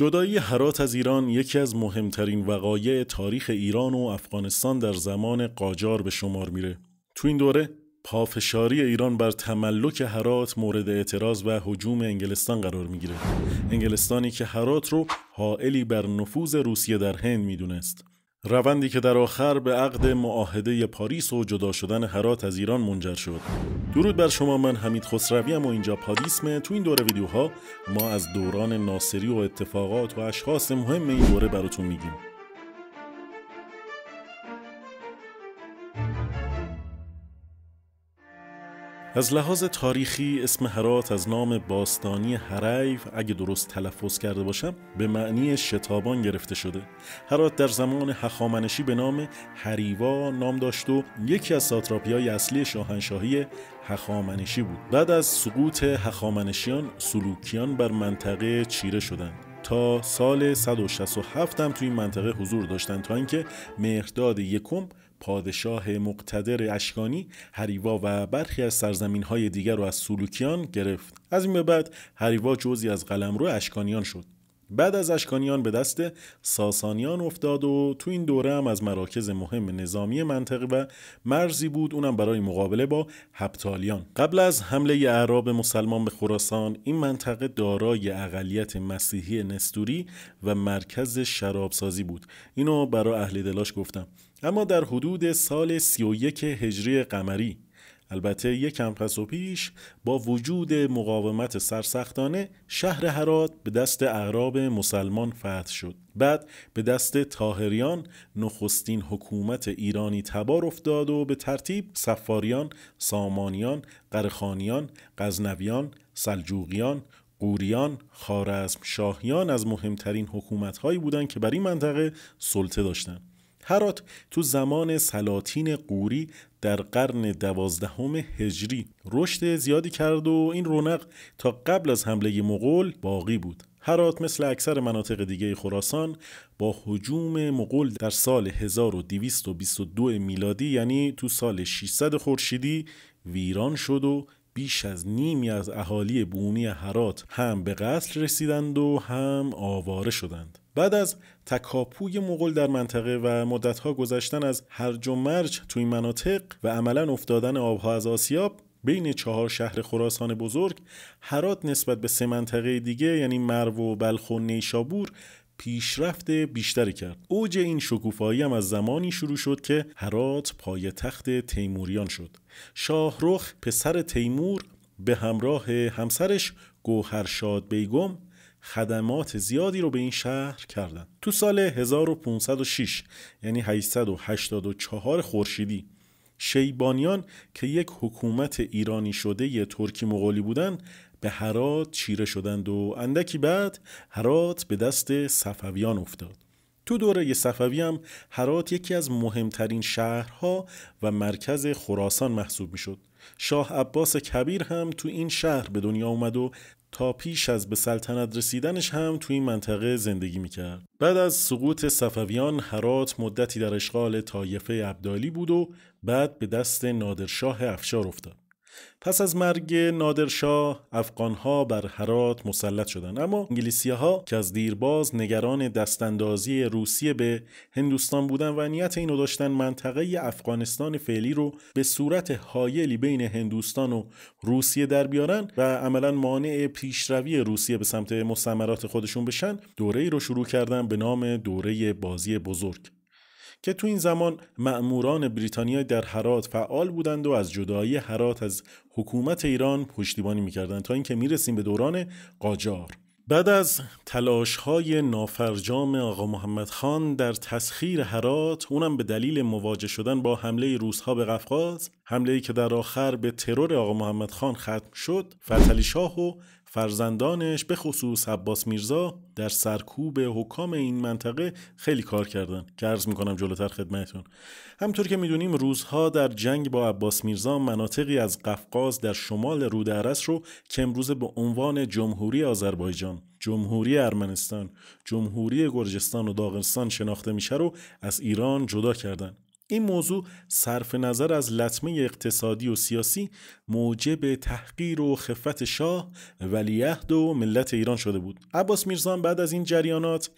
جدایی هرات از ایران یکی از مهمترین وقایع تاریخ ایران و افغانستان در زمان قاجار به شمار میره. تو این دوره پافشاری ایران بر تملک هرات مورد اعتراض و حجوم انگلستان قرار میگیره. انگلستانی که هرات رو حائلی بر نفوذ روسیه در هند میدونست. روندی که در آخر به عقد معاهده پاریس و جدا شدن هرات از ایران منجر شد درود بر شما من حمید خسروی و اینجا پادیسمه تو این دوره ویدیوها ما از دوران ناصری و اتفاقات و اشخاص مهم این دوره براتون میگیم از لحاظ تاریخی اسم هرات از نام باستانی هریف اگه درست تلفظ کرده باشم به معنی شتابان گرفته شده هرات در زمان هخامنشی به نام هریوا نام داشت و یکی از ساتراپی های اصلی شاهنشاهی هخامنشی بود بعد از سقوط هخامنشیان سلوکیان بر منطقه چیره شدند تا سال 167 هم توی این منطقه حضور داشتن تا اینکه مهرداد یکم پادشاه مقتدر اشکانی هریوا و برخی از سرزمین های دیگر رو از سلوکیان گرفت از این به بعد هریوا جزی از قلمرو اشکانیان شد بعد از اشکانیان به دست ساسانیان افتاد و تو این دوره هم از مراکز مهم نظامی منطقه و مرزی بود اونم برای مقابله با هپتالیان قبل از حمله اعراب مسلمان به خراسان این منطقه دارای اقلیت مسیحی نستوری و مرکز شرابسازی بود اینو برای اهل دلاش گفتم اما در حدود سال 31 هجری قمری البته یک کم پس و پیش با وجود مقاومت سرسختانه شهر هرات به دست اعراب مسلمان فتح شد بعد به دست تاهریان نخستین حکومت ایرانی تبار افتاد و به ترتیب سفاریان، سامانیان، قرخانیان، غزنویان، سلجوقیان، قوریان، خارزم، شاهیان از مهمترین حکومتهایی بودند که بر این منطقه سلطه داشتند. هرات تو زمان سلاطین قوری در قرن دوازدهم هجری رشد زیادی کرد و این رونق تا قبل از حمله مغول باقی بود هرات مثل اکثر مناطق دیگه خراسان با حجوم مغول در سال 1222 میلادی یعنی تو سال 600 خورشیدی ویران شد و بیش از نیمی از اهالی بومی هرات هم به قتل رسیدند و هم آواره شدند بعد از تکاپوی مغول در منطقه و مدتها گذشتن از هرج و مرج توی مناطق و عملا افتادن آبها از آسیاب بین چهار شهر خراسان بزرگ هرات نسبت به سه منطقه دیگه یعنی مرو و بلخ و نیشابور پیشرفت بیشتری کرد اوج این شکوفایی هم از زمانی شروع شد که هرات پای تخت تیموریان شد شاهرخ پسر تیمور به همراه همسرش گوهرشاد بیگم خدمات زیادی رو به این شهر کردند. تو سال 1506 یعنی 884 خورشیدی شیبانیان که یک حکومت ایرانی شده یه ترکی مغولی بودن به هرات چیره شدند و اندکی بعد هرات به دست صفویان افتاد تو دوره صفوی هم هرات یکی از مهمترین شهرها و مرکز خراسان محسوب شد شاه عباس کبیر هم تو این شهر به دنیا اومد و تا پیش از به سلطنت رسیدنش هم توی این منطقه زندگی میکرد. بعد از سقوط صفویان هرات مدتی در اشغال طایفه عبدالی بود و بعد به دست نادرشاه افشار افتاد. پس از مرگ نادرشاه افغانها بر هرات مسلط شدند اما انگلیسی ها که از دیرباز نگران دستاندازی روسیه به هندوستان بودند و نیت اینو داشتن منطقه افغانستان فعلی رو به صورت حایلی بین هندوستان و روسیه در بیارن و عملا مانع پیشروی روسیه به سمت مستعمرات خودشون بشن دوره ای رو شروع کردن به نام دوره بازی بزرگ که تو این زمان مأموران بریتانیا در هرات فعال بودند و از جدایی هرات از حکومت ایران پشتیبانی میکردند تا اینکه میرسیم به دوران قاجار بعد از تلاش های نافرجام آقا محمد خان در تسخیر هرات اونم به دلیل مواجه شدن با حمله روسها به قفقاز حمله ای که در آخر به ترور آقا محمد خان ختم شد فتلی شاه و فرزندانش به خصوص عباس میرزا در سرکوب حکام این منطقه خیلی کار کردن که عرض میکنم جلوتر خدمتون همطور که میدونیم روزها در جنگ با عباس میرزا مناطقی از قفقاز در شمال رود عرس رو که امروزه به عنوان جمهوری آذربایجان جمهوری ارمنستان جمهوری گرجستان و داغستان شناخته میشه رو از ایران جدا کردند. این موضوع صرف نظر از لطمه اقتصادی و سیاسی موجب تحقیر و خفت شاه ولیعهد و ملت ایران شده بود عباس میرزان بعد از این جریانات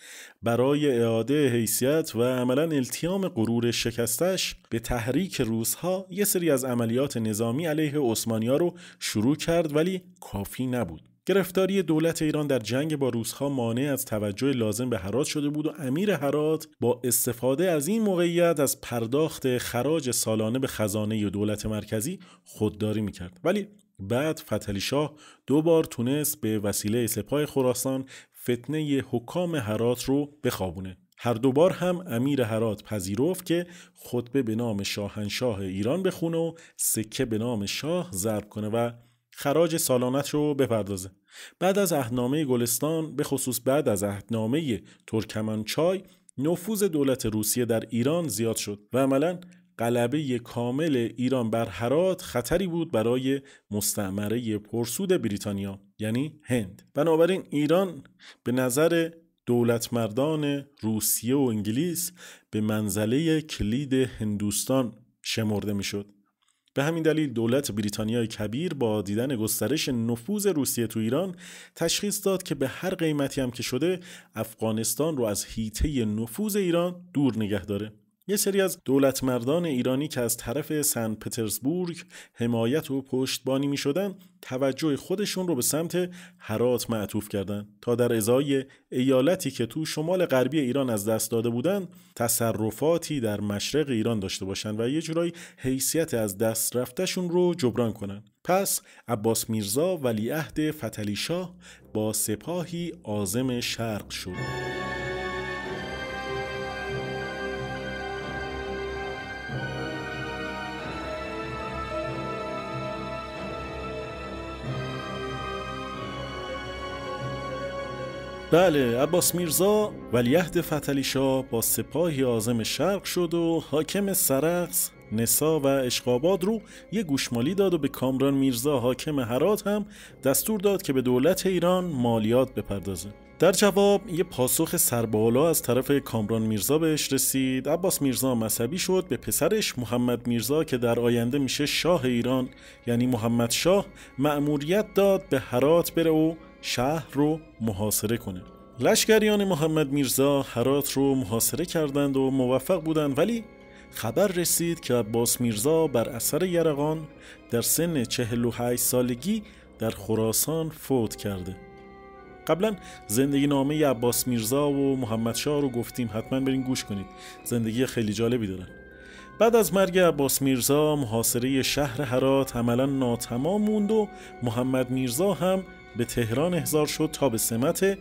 برای اعاده حیثیت و عملا التیام غرور شکستش به تحریک روزها یه سری از عملیات نظامی علیه عثمانی رو شروع کرد ولی کافی نبود گرفتاری دولت ایران در جنگ با روسها مانع از توجه لازم به حرات شده بود و امیر حرات با استفاده از این موقعیت از پرداخت خراج سالانه به خزانه دولت مرکزی خودداری میکرد ولی بعد فتلی شاه دو بار تونست به وسیله سپاه خراسان فتنه حکام حرات رو بخوابونه هر دو بار هم امیر حرات پذیرفت که خطبه به نام شاهنشاه ایران بخونه و سکه به نام شاه ضرب کنه و خراج سالانت رو بپردازه بعد از اهنامه گلستان به خصوص بعد از اهنامه ترکمنچای نفوذ دولت روسیه در ایران زیاد شد و عملا قلبه کامل ایران بر هرات خطری بود برای مستعمره پرسود بریتانیا یعنی هند بنابراین ایران به نظر دولت مردان روسیه و انگلیس به منزله کلید هندوستان شمرده میشد به همین دلیل دولت بریتانیای کبیر با دیدن گسترش نفوذ روسیه تو ایران تشخیص داد که به هر قیمتی هم که شده افغانستان رو از هیته نفوذ ایران دور نگه داره یه سری از دولت مردان ایرانی که از طرف سن پترزبورگ حمایت و پشتبانی می شدن توجه خودشون رو به سمت هرات معطوف کردند تا در ازای ایالتی که تو شمال غربی ایران از دست داده بودند تصرفاتی در مشرق ایران داشته باشند و یه جورایی حیثیت از دست رفتشون رو جبران کنند پس عباس میرزا ولیعهد فتلی شاه با سپاهی عازم شرق شد بله عباس میرزا ولیهد فتلی شاه با سپاهی آزم شرق شد و حاکم سرقس نسا و اشقاباد رو یه گوشمالی داد و به کامران میرزا حاکم هرات هم دستور داد که به دولت ایران مالیات بپردازه در جواب یه پاسخ سربالا از طرف کامران میرزا بهش رسید عباس میرزا مذهبی شد به پسرش محمد میرزا که در آینده میشه شاه ایران یعنی محمد شاه مأموریت داد به هرات بره و شهر رو محاصره کنه لشکریان محمد میرزا حرات رو محاصره کردند و موفق بودند ولی خبر رسید که عباس میرزا بر اثر یرقان در سن 48 سالگی در خراسان فوت کرده قبلا زندگی نامه عباس میرزا و محمد شاه رو گفتیم حتما برین گوش کنید زندگی خیلی جالبی دارن بعد از مرگ عباس میرزا محاصره شهر حرات عملا ناتمام موند و محمد میرزا هم به تهران احضار شد تا به سمت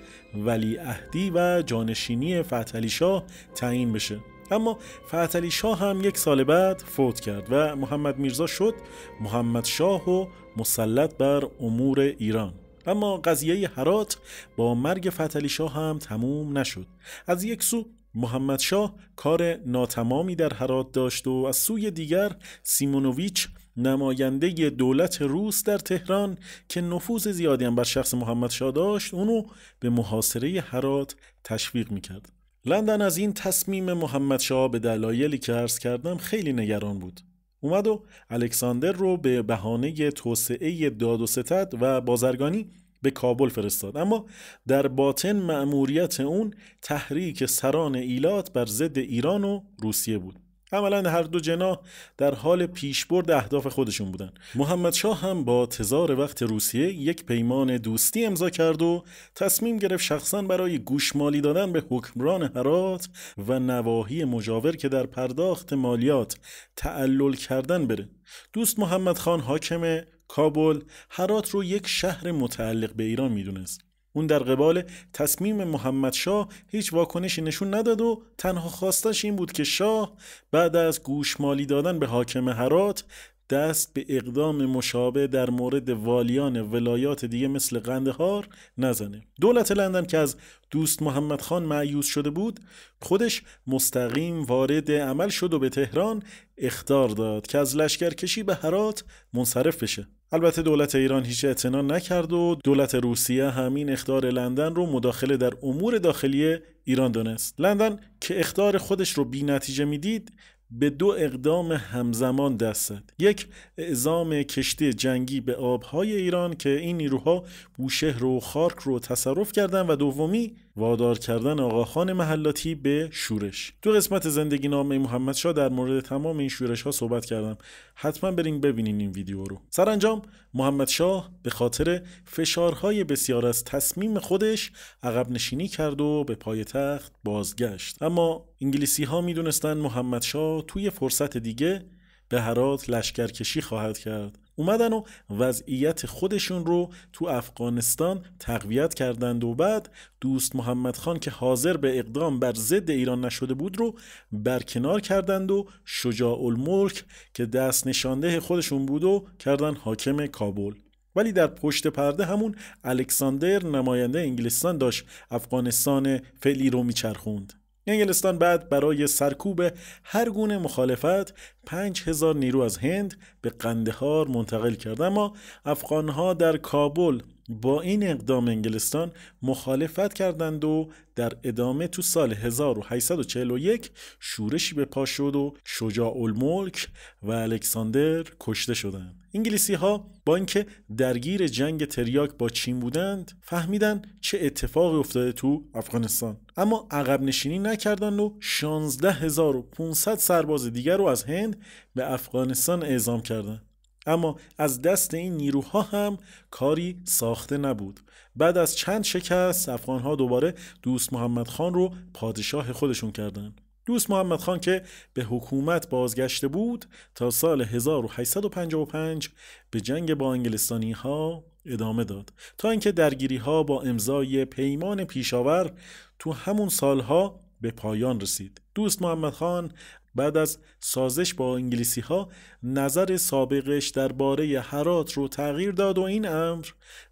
اهدی و جانشینی فتحالی شاه تعیین بشه اما فتحالی شاه هم یک سال بعد فوت کرد و محمد میرزا شد محمد شاه و مسلط بر امور ایران اما قضیه هرات با مرگ فتحالی شاه هم تموم نشد از یک سو محمد شاه کار ناتمامی در هرات داشت و از سوی دیگر سیمونویچ نماینده دولت روس در تهران که نفوذ زیادی هم بر شخص محمد شاه داشت اونو به محاصره هرات تشویق میکرد لندن از این تصمیم محمد شاه به دلایلی که عرض کردم خیلی نگران بود اومد و الکساندر رو به بهانه توسعه داد و ستد و بازرگانی به کابل فرستاد اما در باطن مأموریت اون تحریک سران ایلات بر ضد ایران و روسیه بود عملا هر دو جناح در حال پیشبرد اهداف خودشون بودن محمد شاه هم با تزار وقت روسیه یک پیمان دوستی امضا کرد و تصمیم گرفت شخصا برای گوشمالی دادن به حکمران هرات و نواحی مجاور که در پرداخت مالیات تعلل کردن بره دوست محمد خان حاکم کابل هرات رو یک شهر متعلق به ایران میدونست اون در قبال تصمیم محمد شاه هیچ واکنشی نشون نداد و تنها خواستش این بود که شاه بعد از گوشمالی دادن به حاکم هرات دست به اقدام مشابه در مورد والیان ولایات دیگه مثل قندهار نزنه دولت لندن که از دوست محمد خان معیوز شده بود خودش مستقیم وارد عمل شد و به تهران اختار داد که از لشکرکشی به هرات منصرف بشه البته دولت ایران هیچ اعتنا نکرد و دولت روسیه همین اختار لندن رو مداخله در امور داخلی ایران دانست لندن که اختار خودش رو بی نتیجه میدید به دو اقدام همزمان دست زد یک اعزام کشتی جنگی به آبهای ایران که این نیروها بوشهر و خارک رو تصرف کردند و دومی وادار کردن آقاخان محلاتی به شورش تو قسمت زندگی نامه محمد در مورد تمام این شورش ها صحبت کردم حتما برین ببینین این ویدیو رو سرانجام محمد شاه به خاطر فشارهای بسیار از تصمیم خودش عقب نشینی کرد و به پای تخت بازگشت اما انگلیسی ها میدونستن محمد شاه توی فرصت دیگه به هرات لشکرکشی خواهد کرد اومدن و وضعیت خودشون رو تو افغانستان تقویت کردند و بعد دوست محمد خان که حاضر به اقدام بر ضد ایران نشده بود رو برکنار کردند و شجاع الملک که دست نشانده خودشون بود و کردن حاکم کابل ولی در پشت پرده همون الکساندر نماینده انگلستان داشت افغانستان فعلی رو میچرخوند انگلستان بعد برای سرکوب هر گونه مخالفت 5000 نیرو از هند به قندهار منتقل کرد اما افغانها در کابل با این اقدام انگلستان مخالفت کردند و در ادامه تو سال 1841 شورشی به پا شد و شجاع الملک و الکساندر کشته شدند. انگلیسی ها با اینکه درگیر جنگ تریاک با چین بودند فهمیدن چه اتفاقی افتاده تو افغانستان اما عقب نشینی نکردند و 16500 سرباز دیگر رو از هند به افغانستان اعزام کردند اما از دست این نیروها هم کاری ساخته نبود بعد از چند شکست افغانها دوباره دوست محمد خان رو پادشاه خودشون کردند. دوست محمد خان که به حکومت بازگشته بود تا سال 1855 به جنگ با انگلستانی ها ادامه داد تا اینکه درگیری ها با امضای پیمان پیشاور تو همون سالها به پایان رسید دوست محمد خان بعد از سازش با انگلیسی ها نظر سابقش درباره حرات رو تغییر داد و این امر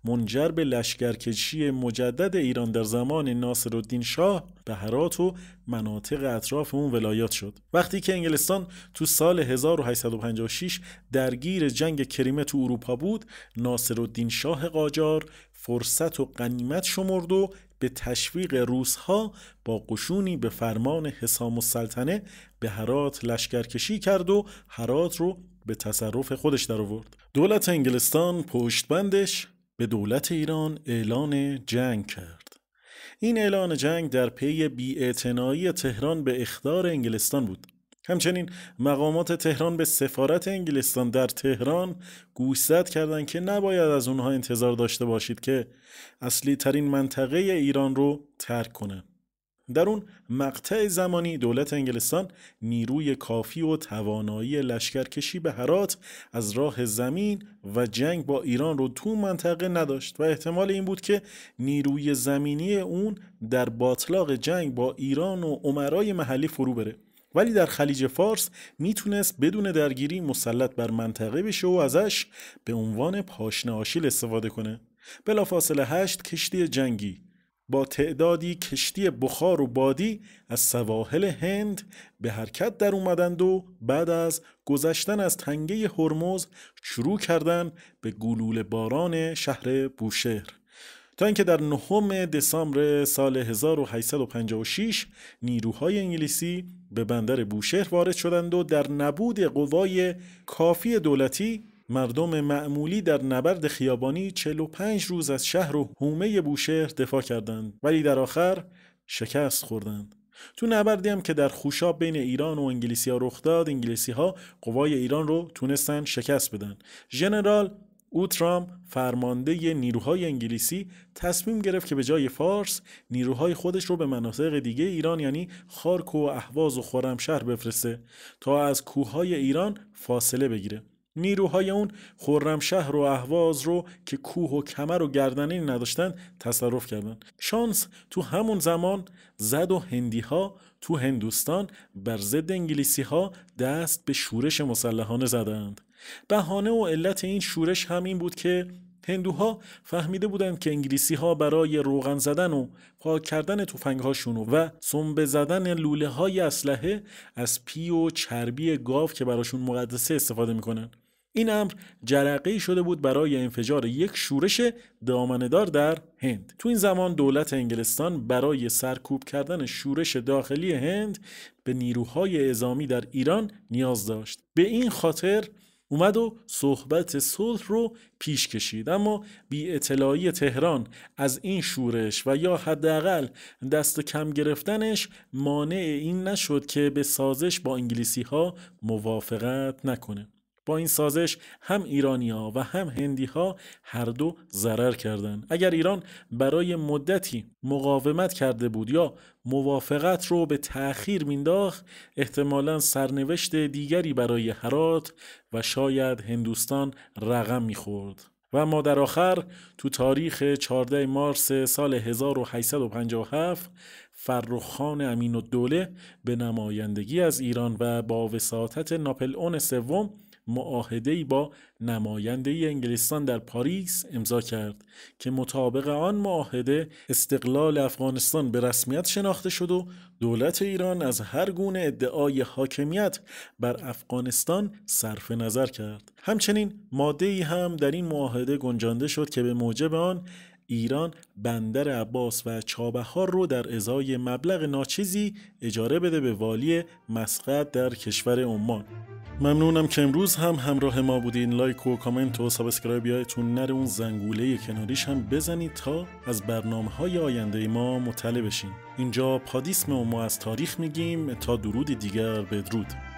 منجر به لشکرکشی مجدد ایران در زمان ناصرالدین شاه به هرات و مناطق اطراف اون ولایات شد وقتی که انگلستان تو سال 1856 درگیر جنگ کریمه تو اروپا بود ناصرالدین شاه قاجار فرصت و قنیمت شمرد و به تشویق روسها با قشونی به فرمان حسام السلطنه به هرات لشکرکشی کرد و هرات رو به تصرف خودش درآورد. دولت انگلستان پشتبندش به دولت ایران اعلان جنگ کرد. این اعلان جنگ در پی بیاعتنایی تهران به اخدار انگلستان بود. همچنین مقامات تهران به سفارت انگلستان در تهران گوشزد کردند که نباید از اونها انتظار داشته باشید که اصلی ترین منطقه ایران رو ترک کنند. در اون مقطع زمانی دولت انگلستان نیروی کافی و توانایی لشکرکشی به هرات از راه زمین و جنگ با ایران رو تو منطقه نداشت و احتمال این بود که نیروی زمینی اون در باطلاق جنگ با ایران و عمرای محلی فرو بره ولی در خلیج فارس میتونست بدون درگیری مسلط بر منطقه بشه و ازش به عنوان پاشنه آشیل استفاده کنه بلافاصله هشت کشتی جنگی با تعدادی کشتی بخار و بادی از سواحل هند به حرکت در اومدند و بعد از گذشتن از تنگه هرمز شروع کردند به گلوله باران شهر بوشهر تا اینکه در نهم دسامبر سال 1856 نیروهای انگلیسی به بندر بوشهر وارد شدند و در نبود قوای کافی دولتی مردم معمولی در نبرد خیابانی 45 روز از شهر و حومه بوشهر دفاع کردند ولی در آخر شکست خوردند تو نبردی هم که در خوشاب بین ایران و انگلیسی ها رخ داد انگلیسی ها قوای ایران رو تونستن شکست بدن ژنرال او ترامپ فرمانده نیروهای انگلیسی تصمیم گرفت که به جای فارس نیروهای خودش رو به مناطق دیگه ایران یعنی خارکو و اهواز و خرمشهر بفرسته تا از کوههای ایران فاصله بگیره نیروهای اون خرمشهر و اهواز رو که کوه و کمر و گردنه نداشتن تصرف کردند. شانس تو همون زمان زد و هندی ها تو هندوستان بر ضد انگلیسی ها دست به شورش مسلحانه زدند بهانه و علت این شورش همین بود که هندوها فهمیده بودند که انگلیسی ها برای روغن زدن و پاک کردن توفنگ هاشون و سنبه زدن لوله های اسلحه از پی و چربی گاو که براشون مقدسه استفاده میکنن این امر جرقه شده بود برای انفجار یک شورش دامندار در هند تو این زمان دولت انگلستان برای سرکوب کردن شورش داخلی هند به نیروهای ازامی در ایران نیاز داشت به این خاطر اومد و صحبت صلح رو پیش کشید اما بی اطلاعی تهران از این شورش و یا حداقل دست کم گرفتنش مانع این نشد که به سازش با انگلیسی ها موافقت نکنه با این سازش هم ایرانی ها و هم هندی ها هر دو ضرر کردند. اگر ایران برای مدتی مقاومت کرده بود یا موافقت رو به تأخیر مینداخت احتمالا سرنوشت دیگری برای حرات و شاید هندوستان رقم میخورد. و ما در آخر تو تاریخ 14 مارس سال 1857 فرخان امین الدوله به نمایندگی از ایران و با وساطت ناپلئون سوم معاهده با نماینده انگلستان در پاریس امضا کرد که مطابق آن معاهده استقلال افغانستان به رسمیت شناخته شد و دولت ایران از هر گونه ادعای حاکمیت بر افغانستان صرف نظر کرد همچنین ماده ای هم در این معاهده گنجانده شد که به موجب آن ایران بندر عباس و چابهار رو در ازای مبلغ ناچیزی اجاره بده به والی مسقط در کشور عمان ممنونم که امروز هم همراه ما بودین لایک و کامنت و سابسکرایب یادتون نره اون زنگوله کناریش هم بزنید تا از برنامه های آینده ما مطلع بشین اینجا پادیسم و ما از تاریخ میگیم تا درود دیگر بدرود